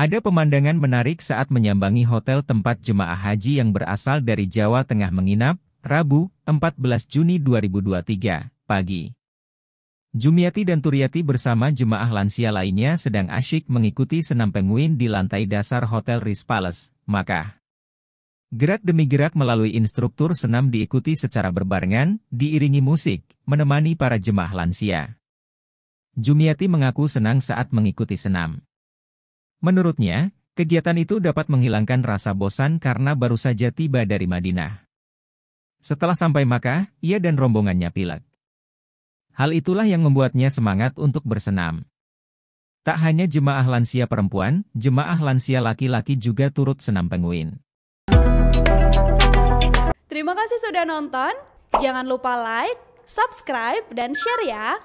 Ada pemandangan menarik saat menyambangi hotel tempat jemaah haji yang berasal dari Jawa Tengah menginap, Rabu, 14 Juni 2023, pagi. Jumiati dan Turiati bersama jemaah lansia lainnya sedang asyik mengikuti senam penguin di lantai dasar Hotel Ris Palace, Makkah. Gerak demi gerak melalui instruktur senam diikuti secara berbarengan, diiringi musik, menemani para jemaah lansia. Jumiati mengaku senang saat mengikuti senam. Menurutnya, kegiatan itu dapat menghilangkan rasa bosan karena baru saja tiba dari Madinah. Setelah sampai Makkah, ia dan rombongannya pilek. Hal itulah yang membuatnya semangat untuk bersenam. Tak hanya jemaah lansia perempuan, jemaah lansia laki-laki juga turut senam penguin. Terima kasih sudah nonton. Jangan lupa like, subscribe, dan share ya.